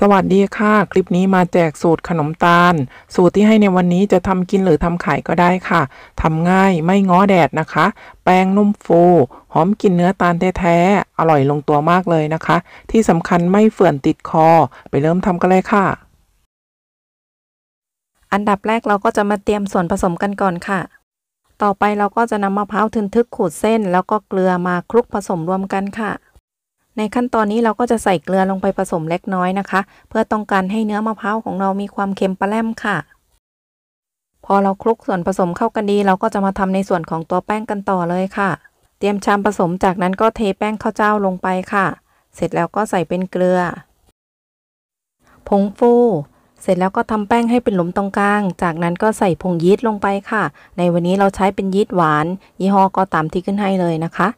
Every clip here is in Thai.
สวัสดีค่ะ คลิปนี้มาแจกสูตรขนมตาล สูตรที่ให้ในวันนี้จะทำกินหรือทำขายก็ได้ค่ะทำง่ายไม่ง้อแดดนะคะ แป้งนุ่มฟู หอมกลิ่นเนื้อตาลแท้ๆอร่อยลงตัวมากเลยนะคะ ที่สำคัญไม่เฟื่อนติดคอ ไปเริ่มทำกันเลยค่ะ อันดับแรกเราก็จะมาเตรียมส่วนผสมกันก่อนค่ะ ต่อไปเราก็จะนำมะพร้าวทึนทึกขูดเส้นแล้วก็เกลือมาคลุกผสมรวมกันค่ะในขั้นตอนนี้เราก็จะใส่เกลือลงไปผสมเล็กน้อยนะคะ เพื่อต้องการให้เนื้อมะพร้าวของเรามีความเค็มปลาแลมค่ะ พอเราคลุกส่วนผสมเข้ากันดี เราก็จะมาทำในส่วนของตัวแป้งกันต่อเลยค่ะ เตรียมชามผสมจากนั้นก็เทแป้งข้าวเจ้าลงไปค่ะ เสร็จแล้วก็ใส่เป็นเกลือ ผงฟู เสร็จแล้วก็ทำแป้งให้เป็นหลุมตรงกลาง จากนั้นก็ใส่ผงยีสต์ลงไปค่ะ ในวันนี้เราใช้เป็นยีสต์หวาน ยี่ห้อก็ตามที่ขึ้นให้เลยนะคะ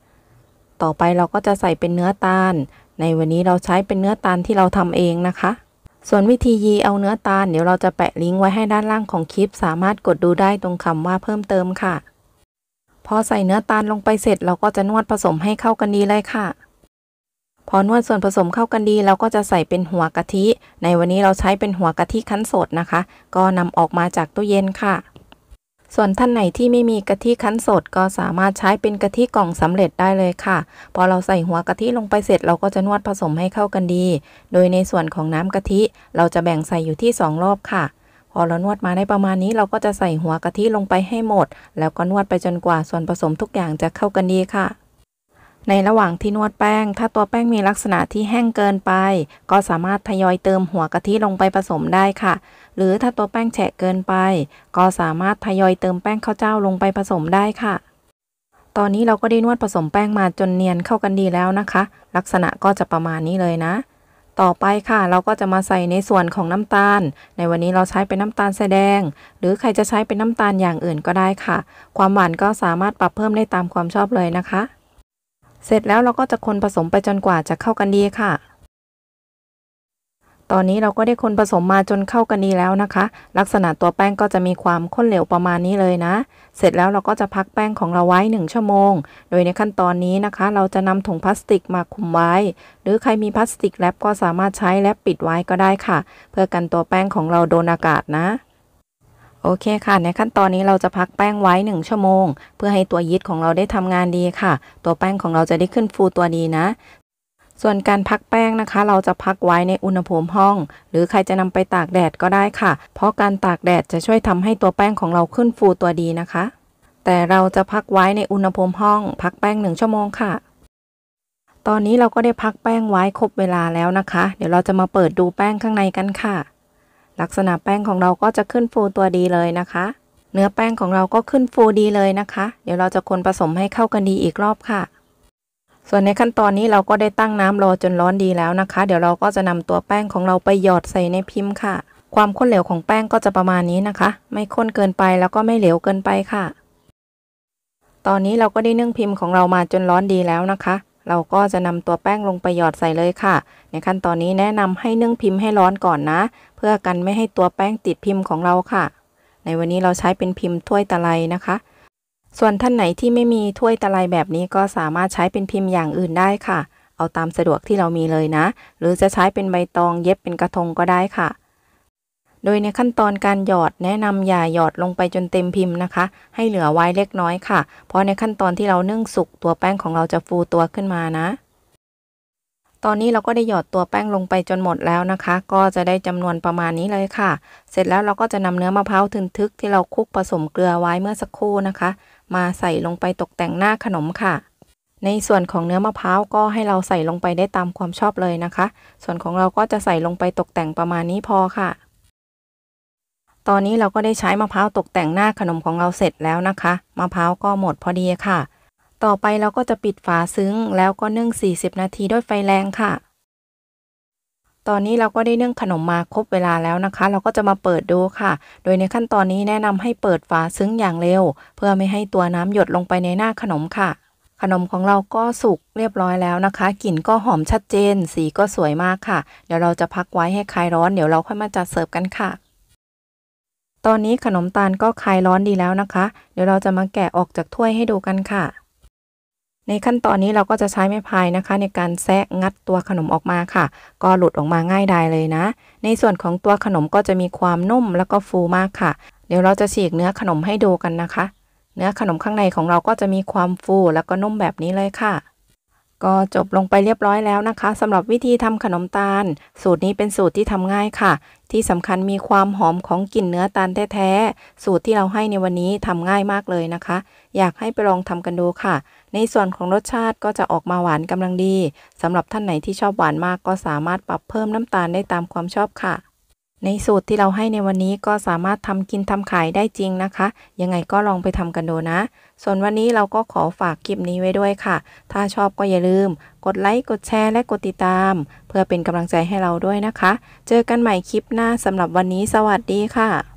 ต่อไปเราก็จะใส่เป็นเนื้อตาล ในวันนี้เราใช้เป็นเนื้อตาลที่เราทำเองนะคะ ส่วนวิธียีเอาเนื้อตาล เดี๋ยวเราจะแปะลิงก์ไว้ให้ด้านล่างของคลิป สามารถกดดูได้ตรงคำว่าเพิ่มเติมค่ะ พอใส่เนื้อตาลลงไปเสร็จ เราก็จะนวดผสมให้เข้ากันดีเลยค่ะ พอนวดส่วนผสมเข้ากันดีเราก็จะใส่เป็นหัวกะทิ ในวันนี้เราใช้เป็นหัวกะทิคั้นสดนะคะ ก็นำออกมาจากตู้เย็นค่ะส่วนท่านไหนที่ไม่มีกะทิคั้นสดก็สามารถใช้เป็นกะทิกล่องสำเร็จได้เลยค่ะ พอเราใส่หัวกะทิลงไปเสร็จเราก็จะนวดผสมให้เข้ากันดี โดยในส่วนของน้ำกะทิ เราจะแบ่งใส่อยู่ที่ 2 รอบค่ะพอเรานวดมาได้ประมาณนี้เราก็จะใส่หัวกะทิลงไปให้หมด แล้วก็นวดไปจนกว่าส่วนผสมทุกอย่างจะเข้ากันดีค่ะในระหว่างที่นวดแป้ง ถ้าตัวแป้งมีลักษณะที่แห้งเกินไป ก็สามารถทยอยเติมหัวกะทิลงไปผสมได้ค่ะ หรือถ้าตัวแป้งแฉะเกินไป ก็สามารถทยอยเติมแป้งข้าวเจ้าลงไปผสมได้ค่ะ ตอนนี้เราก็ได้นวดผสมแป้งมาจนเนียนเข้ากันดีแล้วนะคะ ลักษณะก็จะประมาณนี้เลยนะ ต่อไปค่ะ เราก็จะมาใส่ในส่วนของน้ำตาล ในวันนี้เราใช้เป็นน้ำตาลแสดง หรือใครจะใช้เป็นน้ำตาลอย่างอื่นก็ได้ค่ะ ความหวานก็สามารถปรับเพิ่มได้ตามความชอบเลยนะคะเสร็จแล้วเราก็จะคนผสมไปจนกว่าจะเข้ากันดีค่ะ ตอนนี้เราก็ได้คนผสมมาจนเข้ากันดีแล้วนะคะ ลักษณะตัวแป้งก็จะมีความข้นเหลวประมาณนี้เลยนะ เสร็จแล้วเราก็จะพักแป้งของเราไว้1ชั่วโมง โดยในขั้นตอนนี้นะคะ เราจะนำถุงพลาสติกมาคุมไว้ หรือใครมีพลาสติกแรปก็สามารถใช้แรปปิดไว้ก็ได้ค่ะ เพื่อกันตัวแป้งของเราโดนอากาศนะโอเคค่ะในขั้นตอนนี้เราจะพักแป้งไว้ 1ชั่วโมงเพื่อให้ตัวยีสต์ของเราได้ทำงานดีค่ะ ตัวแป้งของเราจะได้ขึ้นฟูตัวดีนะ ส่วนการพักแป้งนะคะเราจะพักไว้ในอุณหภูมิห้อง หรือใครจะนำไปตากแดดก็ได้ค่ะ เพราะการตากแดดจะช่วยทำให้ตัวแป้งของเราขึ้นฟูตัวดีนะคะ แต่เราจะพักไว้ในอุณหภูมิห้อง พักแป้ง1ชั่วโมงค่ะตอนนี้เราก็ได้พักแป้งไว้ครบเวลาแล้วนะคะ เดี๋ยวเราจะมาเปิดดูแป้งข้างในกันค่ะลักษณะแป้งของเราก็จะขึ้นฟูตัวดีเลยนะคะ เนื้อแป้งของเราก็ขึ้นฟูดีเลยนะคะ เดี๋ยวเราจะคนผสมให้เข้ากันดีอีกรอบค่ะ ส่วนในขั้นตอนนี้เราก็ได้ตั้งน้ำรอจนร้อนดีแล้วนะคะ เดี๋ยวเราก็จะนำตัวแป้งของเราไปหยอดใส่ในพิมพ์ค่ะ ความข้นเหลวของแป้งก็จะประมาณนี้นะคะ ไม่ข้นเกินไปแล้วก็ไม่เหลวเกินไปค่ะ ตอนนี้เราก็ได้นึ่งพิมพ์ของเรามาจนร้อนดีแล้วนะคะเราก็จะนำตัวแป้งลงไปหยอดใส่เลยค่ะ ในขั้นตอนนี้แนะนำให้นึ่งพิมพ์ให้ร้อนก่อนนะ เพื่อกันไม่ให้ตัวแป้งติดพิมพ์ของเราค่ะ ในวันนี้เราใช้เป็นพิมพ์ถ้วยตะไลนะคะ ส่วนท่านไหนที่ไม่มีถ้วยตะไลแบบนี้ก็สามารถใช้เป็นพิมพ์อย่างอื่นได้ค่ะ เอาตามสะดวกที่เรามีเลยนะ หรือจะใช้เป็นใบตองเย็บเป็นกระทงก็ได้ค่ะโดยในขั้นตอนการหยอดแนะนำอย่าหยอดลงไปจนเต็มพิมพ์นะคะ ให้เหลือไว้เล็กน้อยค่ะ เพราะในขั้นตอนที่เรานึ่งสุก ตัวแป้งของเราจะฟูตัวขึ้นมานะ ตอนนี้เราก็ได้หยอดตัวแป้งลงไปจนหมดแล้วนะคะ ก็จะได้จำนวนประมาณนี้เลยค่ะ เสร็จแล้วเราก็จะนำเนื้อมะพร้าวทึนทึกที่เราคลุกผสมเกลือไว้เมื่อสักครู่นะคะ มาใส่ลงไปตกแต่งหน้าขนมค่ะ ในส่วนของเนื้อมะพร้าวก็ให้เราใส่ลงไปได้ตามความชอบเลยนะคะ ส่วนของเราก็จะใส่ลงไปตกแต่งประมาณนี้พอค่ะตอนนี้เราก็ได้ใช้มะพร้าวตกแต่งหน้าขนมของเราเสร็จแล้วนะคะ มะพร้าวก็หมดพอดีค่ะ ต่อไปเราก็จะปิดฝาซึ้งแล้วก็นึ่ง40 นาทีด้วยไฟแรงค่ะ ตอนนี้เราก็ได้นึ่งขนมมาครบเวลาแล้วนะคะ เราก็จะมาเปิดดูค่ะ โดยในขั้นตอนนี้แนะนำให้เปิดฝาซึ้งอย่างเร็ว เพื่อไม่ให้ตัวน้ำหยดลงไปในหน้าขนมค่ะ ขนมของเราก็สุกเรียบร้อยแล้วนะคะ กลิ่นก็หอมชัดเจน สีก็สวยมากค่ะ เดี๋ยวเราจะพักไว้ให้คลายร้อน เดี๋ยวเราค่อยมาจัดเสิร์ฟกันค่ะตอนนี้ขนมตาลก็คลายร้อนดีแล้วนะคะ เดี๋ยวเราจะมาแกะออกจากถ้วยให้ดูกันค่ะ ในขั้นตอนนี้เราก็จะใช้ไม้พายนะคะ ในการแซะงัดตัวขนมออกมาค่ะ ก็หลุดออกมาง่ายดายเลยนะ ในส่วนของตัวขนมก็จะมีความนุ่มแล้วก็ฟูมากค่ะ เดี๋ยวเราจะฉีกเนื้อขนมให้ดูกันนะคะ เนื้อขนมข้างในของเราก็จะมีความฟูแล้วก็นุ่มแบบนี้เลยค่ะก็จบลงไปเรียบร้อยแล้วนะคะสำหรับวิธีทำขนมตาล สูตรนี้เป็นสูตรที่ทำง่ายค่ะ ที่สำคัญมีความหอมของกลิ่นเนื้อตาลแท้ๆสูตรที่เราให้ในวันนี้ทำง่ายมากเลยนะคะ อยากให้ไปลองทำกันดูค่ะ ในส่วนของรสชาติก็จะออกมาหวานกำลังดีสำหรับท่านไหนที่ชอบหวานมากก็สามารถปรับเพิ่มน้ำตาลได้ตามความชอบค่ะในสูตรที่เราให้ในวันนี้ก็สามารถทำกินทำขายได้จริงนะคะ ยังไงก็ลองไปทำกันดูนะ ส่วนวันนี้เราก็ขอฝากคลิปนี้ไว้ด้วยค่ะ ถ้าชอบก็อย่าลืม กดไลค์ กดแชร์และกดติดตาม เพื่อเป็นกำลังใจให้เราด้วยนะคะ เจอกันใหม่คลิปหน้าสำหรับวันนี้สวัสดีค่ะ